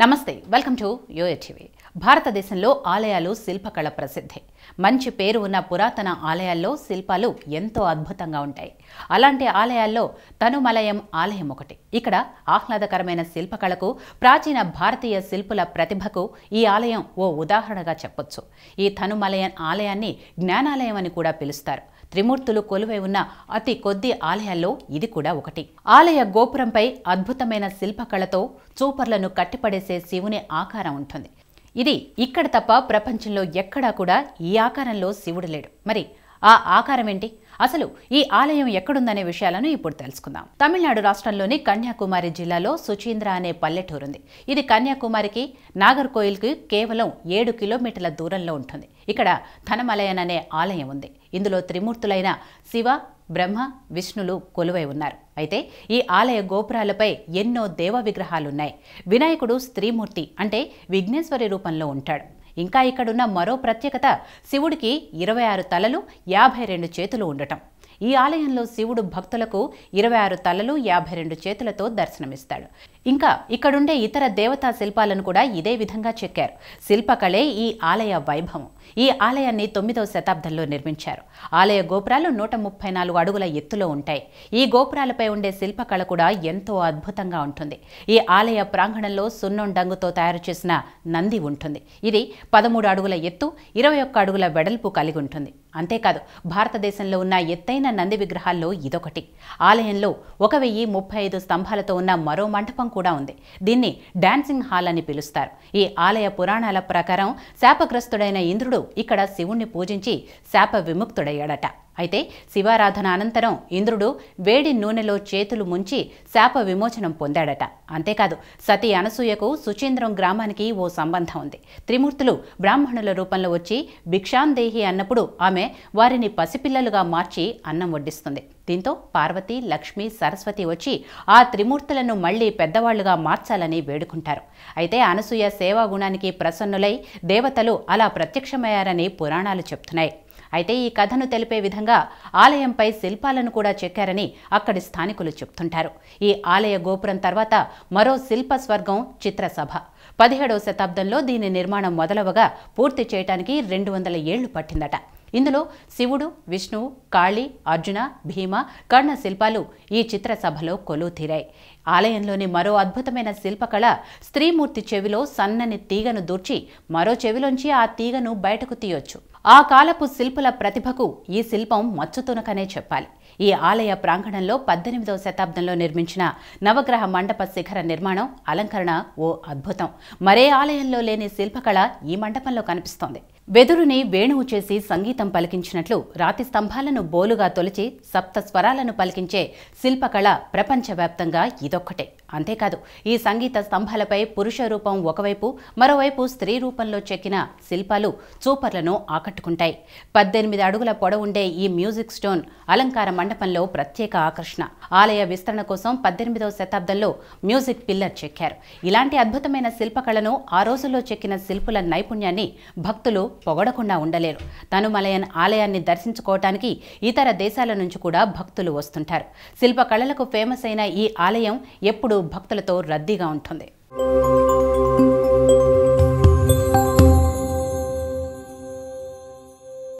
నమస్తే welcome to యూఎటీవీ భారతదేశంలో ఆలయాలు శిల్పకళ ప్రసిద్ధి మంచి పేరు ఉన్న పురాతన ఆలయాల్లో శిల్పాలు ఎంతో అద్భుతంగా ఉంటాయి అలాంటి ఆలయాల్లో తనుమలయం ఆలయం ఒకటి ఇక్కడ ఆహ్లాదకరమైన శిల్పకళకు ప్రాచీన భారతీయ శిల్పుల ప్రతిభకు ఈ ఆలయం ఓ ఉదాహరణగా చెప్పొచ్చు ఈ తనుమలయం ఆలయాన్ని జ్ఞానాలయం అని కూడా పిలుస్తారు త్రిమూర్తులు కొలువై ఉన్న అతి కొద్ది ఆలయాల్లో ఇది కూడా ఒకటి ఆలయ గోపురంపై అద్భుతమైన శిల్పకళతో చూపర్లను కట్టిపడేసే చేసే శివుని ఆకారం ఉంటుంది ఇది ఇక్కడ తప్ప ప్రపంచంలో ఎక్కడా కూడా ఈ ఆకారంలో శివుడు లేడు మరి ఆ ఆకారం ఏంటి అసలు ఈ ఆలయం ఎక్కడుందనే విషయాలను ఇప్పుడు తెలుసుకుందాం తమిళనాడు రాష్ట్రంలోని కన్యాకుమారి జిల్లాలో సుచీంద్ర అనే పల్లెటూరు ఉంది ఇది కన్యాకుమారికి నాగర్కోయిల్కి కేవలం ఏడు కిలోమీటర్ల దూరంలో ఉంటుంది ఇక్కడ ధనమలయన్ అనే ఆలయం ఉంది ఇందులో త్రిమూర్తులైన శివ బ్రహ్మ విష్ణులు కొలువై ఉన్నారు అయితే ఈ ఆలయ గోపురాలపై ఎన్నో దేవ విగ్రహాలున్నాయి వినాయకుడు స్త్రీమూర్తి అంటే విఘ్నేశ్వరి రూపంలో ఉంటాడు ఇంకా ఇక్కడున్న మరో ప్రత్యేకత శివుడికి ఇరవై ఆరు తలలు యాభై రెండు చేతులు ఉండటం ఈ ఆలయంలో శివుడు భక్తులకు ఇరవై ఆరు తలలు యాభై రెండు చేతులతో దర్శనమిస్తాడు ఇంకా ఇక్కడుండే ఇతర దేవతా శిల్పాలను కూడా ఇదే విధంగా చెక్కారు శిల్పకళే ఈ ఆలయ వైభవం ఈ ఆలయాన్ని తొమ్మిదవ శతాబ్దంలో నిర్మించారు ఆలయ గోపురాలు నూట ముప్పై నాలుగు అడుగుల ఎత్తులో ఉంటాయి ఈ గోపురాలపై ఉండే శిల్పకళ కూడా ఎంతో అద్భుతంగా ఉంటుంది ఈ ఆలయ ప్రాంగణంలో సున్నం డంగుతో తయారు చేసిన నంది ఉంటుంది ఇది పదమూడు అడుగుల ఎత్తు ఇరవై ఒక్క అడుగుల వెడల్పు కలిగి ఉంటుంది అంతేకాదు భారతదేశంలో ఉన్న ఎత్తైన నంది విగ్రహాల్లో ఇదొకటి ఆలయంలో ఒక వెయ్యి ముప్పై ఐదు స్తంభాలతో ఉన్న మరో మంటపం కూడా ఉంది దీన్ని డాన్సింగ్ హాల్ అని పిలుస్తారు ఈ ఆలయ పురాణాల ప్రకారం శాపగ్రస్తుడైన ఇంద్రుడు ఇక్కడ శివుణ్ణి పూజించి శాప విముక్తుడయ్యాడట అయితే శివారాధన అనంతరం ఇంద్రుడు వేడి నూనెలో చేతులు ముంచి శాప విమోచనం పొందాడట అంతేకాదు సతీ అనసూయకు సుచీంద్రం గ్రామానికి ఓ సంబంధం ఉంది త్రిమూర్తులు బ్రాహ్మణుల రూపంలో వచ్చి భిక్షాందేహి అన్నప్పుడు ఆమె వారిని పసిపిల్లలుగా మార్చి అన్నం వడ్డిస్తుంది దీంతో పార్వతి లక్ష్మి సరస్వతి వచ్చి ఆ త్రిమూర్తులను మళ్లీ పెద్ద పెద్దవాళ్లుగా మార్చాలని వేడుకుంటారు అయితే అనసూయ సేవా గుణానికి ప్రసన్నులై దేవతలు అలా ప్రత్యక్షమయ్యారని పురాణాలు చెప్తున్నాయి అయితే ఈ కథను తెలిపే విధంగా ఆలయంపై శిల్పాలను కూడా చెక్కారని అక్కడి స్థానికులు చెప్తుంటారు ఈ ఆలయ గోపురం తర్వాత మరో శిల్ప స్వర్గం చిత్రసభ పదిహేడవ శతాబ్దంలో దీని నిర్మాణం మొదలవగా పూర్తి చేయడానికి రెండు వందల ఏళ్లు పట్టిందట ఇందులో శివుడు విష్ణువు కాళీ అర్జున భీమ కర్ణ శిల్పాలు ఈ చిత్రసభలో కొలువుతీరాయి ఆలయంలోని మరో అద్భుతమైన శిల్పకళ స్త్రీమూర్తి చెవిలో సన్నని తీగను దూర్చి మరో చెవిలోంచి ఆ తీగను బయటకు తీయొచ్చు ఆ కాలపు శిల్పుల ప్రతిభకు ఈ శిల్పం మచ్చుతునకనే చెప్పాలి ఈ ఆలయ ప్రాంగణంలో పద్దెనిమిదవ శతాబ్దంలో నిర్మించిన నవగ్రహ మండప శిఖర నిర్మాణం అలంకరణ ఓ అద్భుతం మరే ఆలయంలో లేని శిల్పకళ ఈ మండపంలో కనిపిస్తోంది వెదురుని వేణువు చేసి సంగీతం పలికించినట్లు రాతి స్తంభాలను బోలుగా తొలిచి సప్త స్వరాలను పలికించే శిల్పకళ ప్రపంచవ్యాప్తంగా ఇదొక్కటే అంతేకాదు ఈ సంగీత స్తంభాలపై పురుష రూపం ఒకవైపు మరోవైపు స్త్రీ రూపంలో చెక్కిన శిల్పాలు చూపర్లను ఆకట్టుకుంటాయి పద్దెనిమిది అడుగుల పొడవుండే ఈ మ్యూజిక్ స్టోన్ అలంకార మండపంలో ప్రత్యేక ఆకర్షణ ఆలయ విస్తరణ కోసం పద్దెనిమిదవ శతాబ్దంలో మ్యూజిక్ పిల్లర్ చెక్కారు ఇలాంటి అద్భుతమైన శిల్పకళను ఆ రోజుల్లో చెక్కిన శిల్పుల నైపుణ్యాన్ని భక్తులు పొగడకుండా ఉండలేరు తనుమలయన్ ఆలయాన్ని దర్శించుకోవటానికి ఇతర దేశాల నుంచి కూడా భక్తులు వస్తుంటారు శిల్పకళలకు ఫేమస్ అయిన ఈ ఆలయం ఎప్పుడు భక్తులతో రద్దీగా ఉంటుంది